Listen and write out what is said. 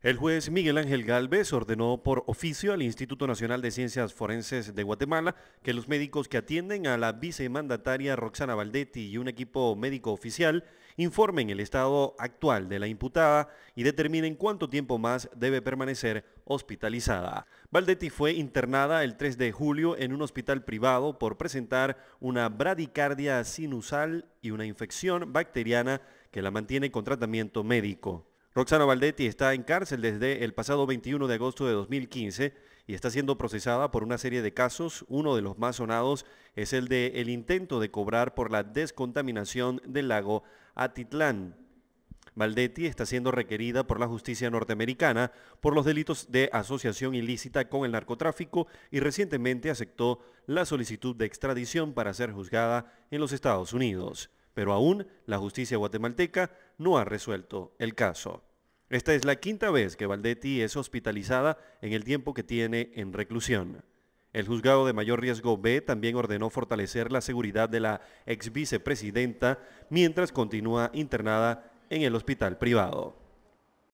El juez Miguel Ángel Galvez ordenó por oficio al Instituto Nacional de Ciencias Forenses de Guatemala que los médicos que atienden a la vicemandataria Roxana Valdetti y un equipo médico oficial informen el estado actual de la imputada y determinen cuánto tiempo más debe permanecer hospitalizada. Valdetti fue internada el 3 de julio en un hospital privado por presentar una bradicardia sinusal y una infección bacteriana que la mantiene con tratamiento médico. Roxana Valdetti está en cárcel desde el pasado 21 de agosto de 2015 y está siendo procesada por una serie de casos. Uno de los más sonados es el de el intento de cobrar por la descontaminación del lago Atitlán. Valdetti está siendo requerida por la justicia norteamericana por los delitos de asociación ilícita con el narcotráfico y recientemente aceptó la solicitud de extradición para ser juzgada en los Estados Unidos. Pero aún la justicia guatemalteca no ha resuelto el caso. Esta es la quinta vez que Valdetti es hospitalizada en el tiempo que tiene en reclusión. El juzgado de mayor riesgo B también ordenó fortalecer la seguridad de la ex vicepresidenta mientras continúa internada en el hospital privado.